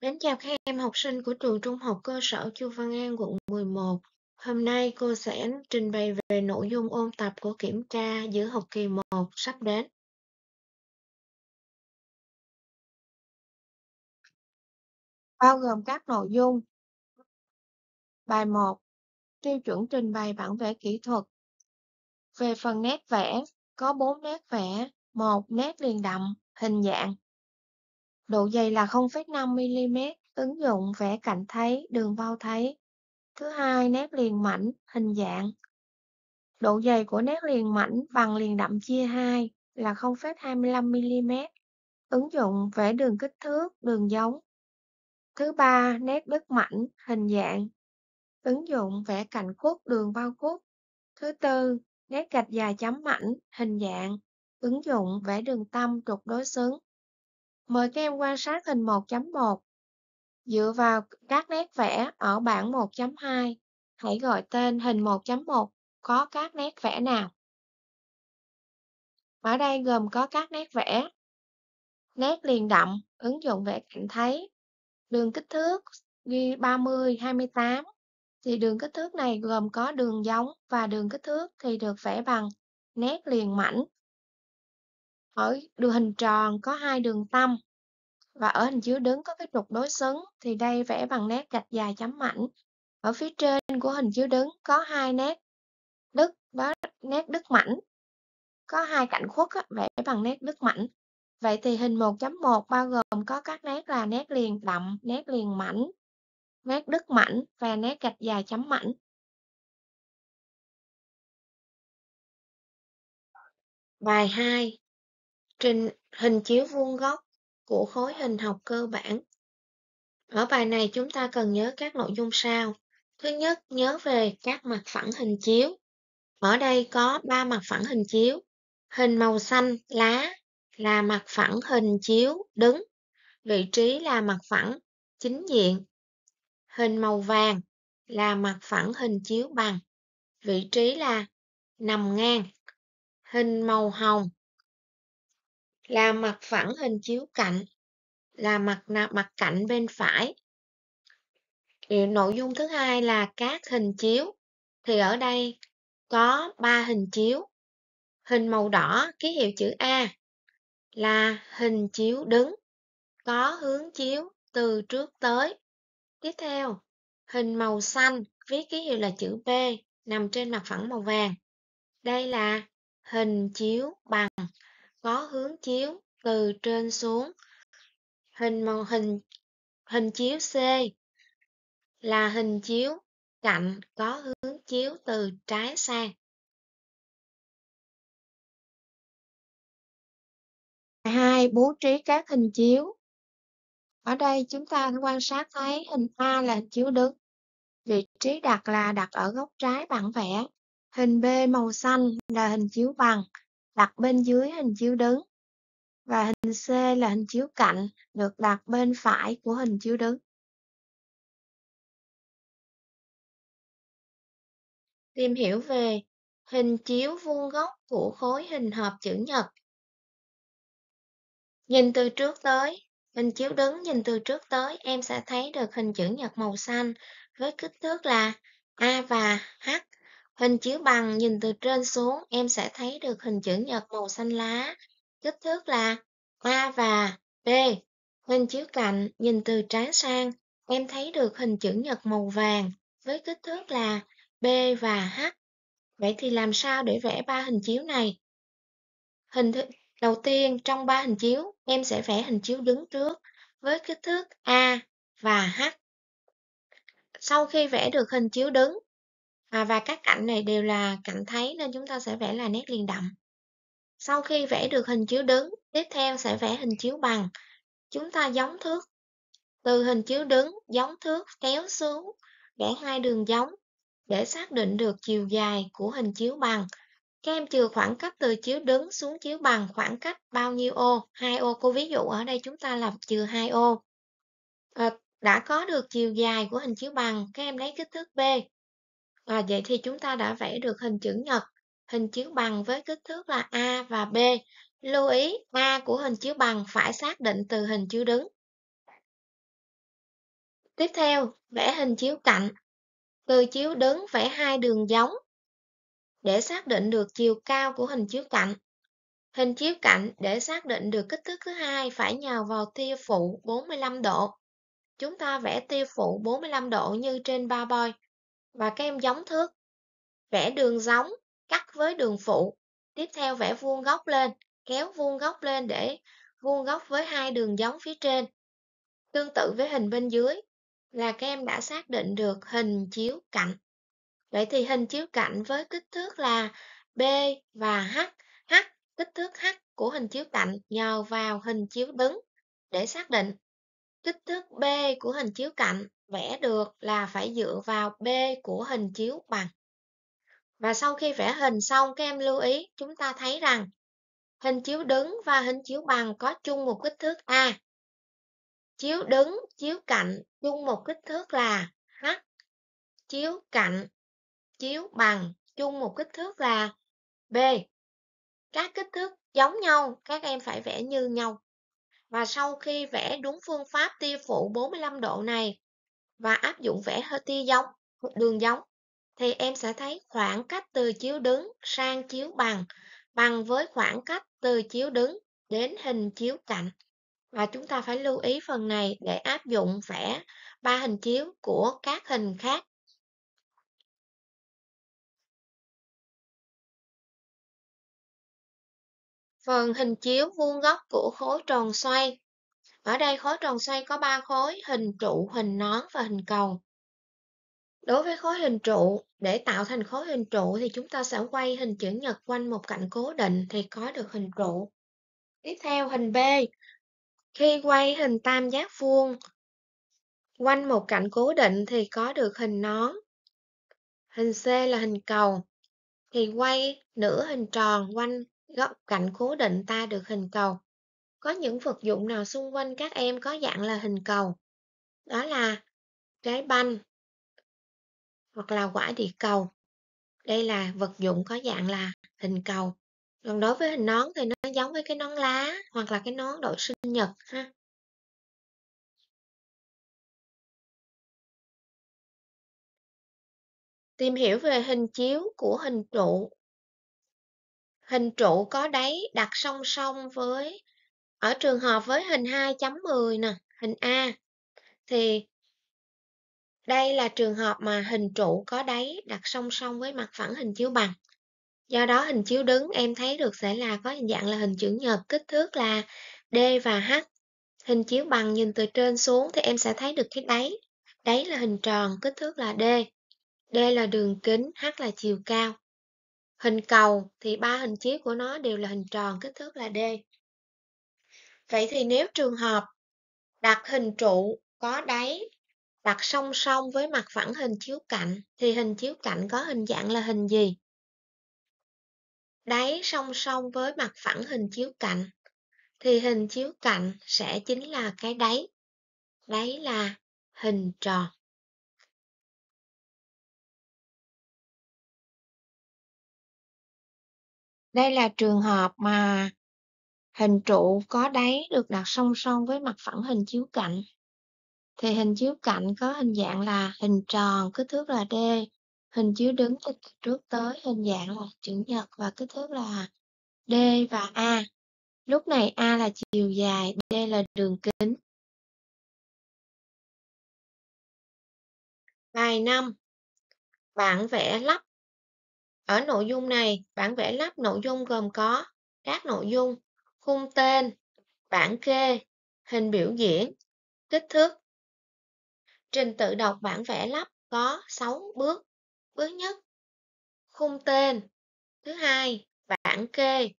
Đến chào các em học sinh của trường trung học cơ sở Chu Văn An quận 11. Hôm nay cô sẽ trình bày về nội dung ôn tập của kiểm tra giữa học kỳ 1 sắp đến. Bao gồm các nội dung Bài 1 Tiêu chuẩn trình bày bản vẽ kỹ thuật Về phần nét vẽ, có 4 nét vẽ, một nét liền đậm, hình dạng độ dày là 0,5mm, ứng dụng vẽ cạnh thấy, đường bao thấy. Thứ hai, nét liền mảnh, hình dạng. Độ dày của nét liền mảnh bằng liền đậm chia 2 là 0,25mm, ứng dụng vẽ đường kích thước, đường giống. Thứ ba, nét đứt mảnh, hình dạng. Ứng dụng vẽ cạnh cút, đường bao cút. Thứ tư, nét gạch dài chấm mảnh, hình dạng. Ứng dụng vẽ đường tâm trục đối xứng. Mời các em quan sát hình 1.1. Dựa vào các nét vẽ ở bảng 1.2, hãy gọi tên hình 1.1 có các nét vẽ nào. Ở đây gồm có các nét vẽ. Nét liền đậm, ứng dụng vẽ cạnh thấy. Đường kích thước ghi 30, 28. Thì đường kích thước này gồm có đường giống và đường kích thước thì được vẽ bằng nét liền mảnh ở đường hình tròn có hai đường tâm và ở hình chiếu đứng có cái trục đối xứng thì đây vẽ bằng nét gạch dài chấm mảnh ở phía trên của hình chiếu đứng có hai nét đứt đó nét đứt mảnh có hai cạnh khuất á, vẽ bằng nét đứt mảnh vậy thì hình 1.1 bao gồm có các nét là nét liền đậm nét liền mảnh nét đứt mảnh và nét gạch dài chấm mảnh Bài 2 trình hình chiếu vuông góc của khối hình học cơ bản. Ở bài này chúng ta cần nhớ các nội dung sau. Thứ nhất, nhớ về các mặt phẳng hình chiếu. Ở đây có 3 mặt phẳng hình chiếu. Hình màu xanh lá là mặt phẳng hình chiếu đứng. Vị trí là mặt phẳng chính diện. Hình màu vàng là mặt phẳng hình chiếu bằng. Vị trí là nằm ngang. Hình màu hồng là mặt phẳng hình chiếu cạnh là mặt mặt cạnh bên phải nội dung thứ hai là các hình chiếu thì ở đây có ba hình chiếu hình màu đỏ ký hiệu chữ a là hình chiếu đứng có hướng chiếu từ trước tới tiếp theo hình màu xanh viết ký hiệu là chữ b nằm trên mặt phẳng màu vàng đây là hình chiếu bằng có hướng chiếu từ trên xuống. Hình màu hình hình chiếu C là hình chiếu cạnh có hướng chiếu từ trái sang. hai bố trí các hình chiếu ở đây chúng ta quan sát thấy hình A là hình chiếu đứng vị trí đặt là đặt ở góc trái bản vẽ hình B màu xanh là hình chiếu bằng đặt bên dưới hình chiếu đứng và hình C là hình chiếu cạnh được đặt bên phải của hình chiếu đứng. Tìm hiểu về hình chiếu vuông góc của khối hình hộp chữ nhật. Nhìn từ trước tới, hình chiếu đứng nhìn từ trước tới em sẽ thấy được hình chữ nhật màu xanh với kích thước là A và H Hình chiếu bằng nhìn từ trên xuống em sẽ thấy được hình chữ nhật màu xanh lá, kích thước là A và B. Hình chiếu cạnh nhìn từ trái sang em thấy được hình chữ nhật màu vàng với kích thước là B và H. Vậy thì làm sao để vẽ ba hình chiếu này? Hình thức đầu tiên trong ba hình chiếu em sẽ vẽ hình chiếu đứng trước với kích thước A và H. Sau khi vẽ được hình chiếu đứng, à, và các cạnh này đều là cạnh thấy nên chúng ta sẽ vẽ là nét liền đậm sau khi vẽ được hình chiếu đứng tiếp theo sẽ vẽ hình chiếu bằng chúng ta giống thước từ hình chiếu đứng giống thước kéo xuống vẽ hai đường giống để xác định được chiều dài của hình chiếu bằng các em trừ khoảng cách từ chiếu đứng xuống chiếu bằng khoảng cách bao nhiêu ô? hai ô. Cô ví dụ ở đây chúng ta là trừ hai ô. À, đã có được chiều dài của hình chiếu bằng, các em lấy kích thước B. À, vậy thì chúng ta đã vẽ được hình chữ nhật, hình chiếu bằng với kích thước là A và B. Lưu ý A của hình chiếu bằng phải xác định từ hình chiếu đứng. Tiếp theo, vẽ hình chiếu cạnh. Từ chiếu đứng vẽ hai đường giống để xác định được chiều cao của hình chiếu cạnh. Hình chiếu cạnh để xác định được kích thước thứ hai phải nhào vào tia phụ 45 độ. Chúng ta vẽ tia phụ 45 độ như trên ba boy và các em giống thước. Vẽ đường giống, cắt với đường phụ. Tiếp theo vẽ vuông góc lên, kéo vuông góc lên để vuông góc với hai đường giống phía trên. Tương tự với hình bên dưới là các em đã xác định được hình chiếu cạnh. Vậy thì hình chiếu cạnh với kích thước là B và H. H, kích thước H của hình chiếu cạnh nhờ vào hình chiếu đứng để xác định. Kích thước B của hình chiếu cạnh Vẽ được là phải dựa vào B của hình chiếu bằng. Và sau khi vẽ hình xong, các em lưu ý chúng ta thấy rằng hình chiếu đứng và hình chiếu bằng có chung một kích thước A. Chiếu đứng, chiếu cạnh chung một kích thước là H. Chiếu cạnh, chiếu bằng chung một kích thước là B. Các kích thước giống nhau, các em phải vẽ như nhau. Và sau khi vẽ đúng phương pháp tia phụ 45 độ này, và áp dụng vẽ hơi tia giống, đường giống, thì em sẽ thấy khoảng cách từ chiếu đứng sang chiếu bằng bằng với khoảng cách từ chiếu đứng đến hình chiếu cạnh. Và chúng ta phải lưu ý phần này để áp dụng vẽ ba hình chiếu của các hình khác. Phần hình chiếu vuông góc của khối tròn xoay ở đây khối tròn xoay có 3 khối, hình trụ, hình nón và hình cầu. Đối với khối hình trụ, để tạo thành khối hình trụ thì chúng ta sẽ quay hình chữ nhật quanh một cạnh cố định thì có được hình trụ. Tiếp theo hình B. Khi quay hình tam giác vuông quanh một cạnh cố định thì có được hình nón. Hình C là hình cầu. Thì quay nửa hình tròn quanh góc cạnh cố định ta được hình cầu có những vật dụng nào xung quanh các em có dạng là hình cầu đó là trái banh hoặc là quả địa cầu đây là vật dụng có dạng là hình cầu còn đối với hình nón thì nó giống với cái nón lá hoặc là cái nón đội sinh nhật ha tìm hiểu về hình chiếu của hình trụ hình trụ có đáy đặt song song với ở trường hợp với hình 2.10 nè hình A thì đây là trường hợp mà hình trụ có đáy đặt song song với mặt phẳng hình chiếu bằng do đó hình chiếu đứng em thấy được sẽ là có hình dạng là hình chữ nhật kích thước là D và H hình chiếu bằng nhìn từ trên xuống thì em sẽ thấy được cái đáy đáy là hình tròn kích thước là D D là đường kính H là chiều cao hình cầu thì ba hình chiếu của nó đều là hình tròn kích thước là D Vậy thì nếu trường hợp đặt hình trụ có đáy đặt song song với mặt phẳng hình chiếu cạnh thì hình chiếu cạnh có hình dạng là hình gì? Đáy song song với mặt phẳng hình chiếu cạnh thì hình chiếu cạnh sẽ chính là cái đáy. Đáy là hình tròn. Đây là trường hợp mà hình trụ có đáy được đặt song song với mặt phẳng hình chiếu cạnh thì hình chiếu cạnh có hình dạng là hình tròn kích thước là d hình chiếu đứng từ trước tới hình dạng là chữ nhật và kích thước là d và a lúc này a là chiều dài d là đường kính bài 5 bạn vẽ lắp ở nội dung này bạn vẽ lắp nội dung gồm có các nội dung khung tên, bản kê, hình biểu diễn, kích thước. Trình tự đọc bản vẽ lắp có 6 bước. Bước nhất, khung tên. Thứ hai, bản kê.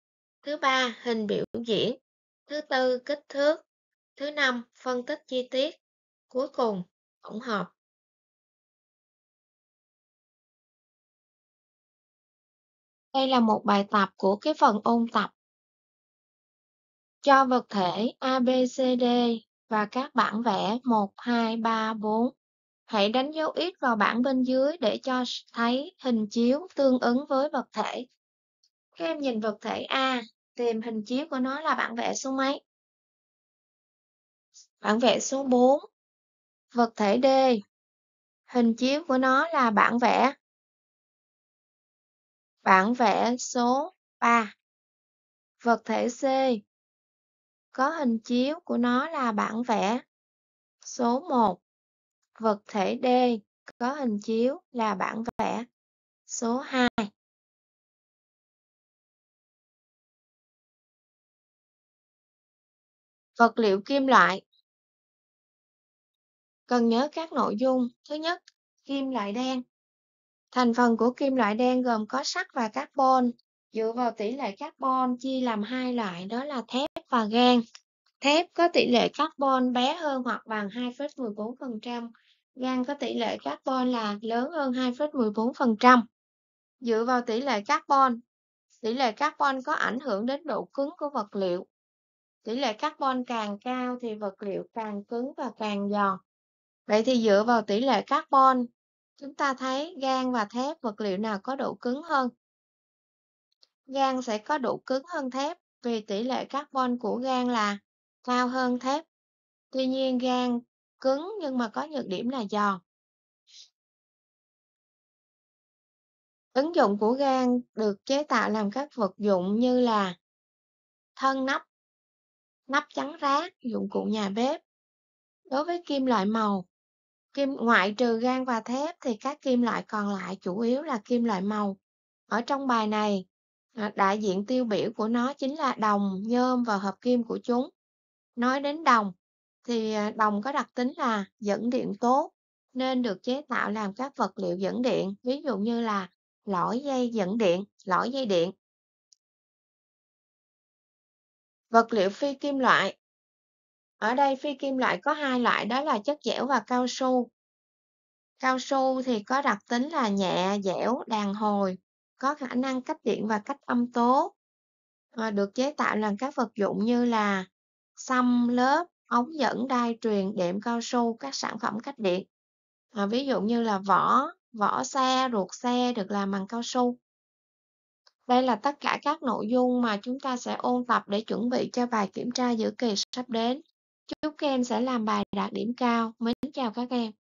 Thứ ba, hình biểu diễn. Thứ tư, kích thước. Thứ năm, phân tích chi tiết. Cuối cùng, tổng hợp. Đây là một bài tập của cái phần ôn tập cho vật thể ABCD và các bản vẽ 1, 2, 3, 4. Hãy đánh dấu ít vào bảng bên dưới để cho thấy hình chiếu tương ứng với vật thể. Khi em nhìn vật thể A, tìm hình chiếu của nó là bản vẽ số mấy? Bản vẽ số 4. Vật thể D, hình chiếu của nó là bản vẽ. Bản vẽ số 3. Vật thể C, có hình chiếu của nó là bản vẽ. Số 1. Vật thể D có hình chiếu là bản vẽ. Số 2. Vật liệu kim loại. Cần nhớ các nội dung. Thứ nhất, kim loại đen. Thành phần của kim loại đen gồm có sắt và carbon. Dựa vào tỷ lệ carbon chia làm hai loại đó là thép và gan. Thép có tỷ lệ carbon bé hơn hoặc bằng 2,14%, gan có tỷ lệ carbon là lớn hơn 2,14%. Dựa vào tỷ lệ carbon, tỷ lệ carbon có ảnh hưởng đến độ cứng của vật liệu. Tỷ lệ carbon càng cao thì vật liệu càng cứng và càng giòn. Vậy thì dựa vào tỷ lệ carbon, chúng ta thấy gan và thép vật liệu nào có độ cứng hơn? Gan sẽ có độ cứng hơn thép vì tỷ lệ carbon của gan là cao hơn thép. Tuy nhiên gan cứng nhưng mà có nhược điểm là giòn. Ứng dụng của gan được chế tạo làm các vật dụng như là thân nắp, nắp chắn rác, dụng cụ nhà bếp. Đối với kim loại màu, kim ngoại trừ gan và thép thì các kim loại còn lại chủ yếu là kim loại màu. Ở trong bài này, À, đại diện tiêu biểu của nó chính là đồng, nhôm và hợp kim của chúng. Nói đến đồng, thì à, đồng có đặc tính là dẫn điện tốt, nên được chế tạo làm các vật liệu dẫn điện, ví dụ như là lõi dây dẫn điện, lõi dây điện. Vật liệu phi kim loại. Ở đây phi kim loại có hai loại đó là chất dẻo và cao su. Cao su thì có đặc tính là nhẹ, dẻo, đàn hồi, có khả năng cách điện và cách âm tố ờ, được chế tạo làm các vật dụng như là xăm lớp ống dẫn đai truyền đệm cao su các sản phẩm cách điện ờ, ví dụ như là vỏ vỏ xe ruột xe được làm bằng cao su đây là tất cả các nội dung mà chúng ta sẽ ôn tập để chuẩn bị cho bài kiểm tra giữa kỳ sắp đến chúc các em sẽ làm bài đạt điểm cao mến chào các em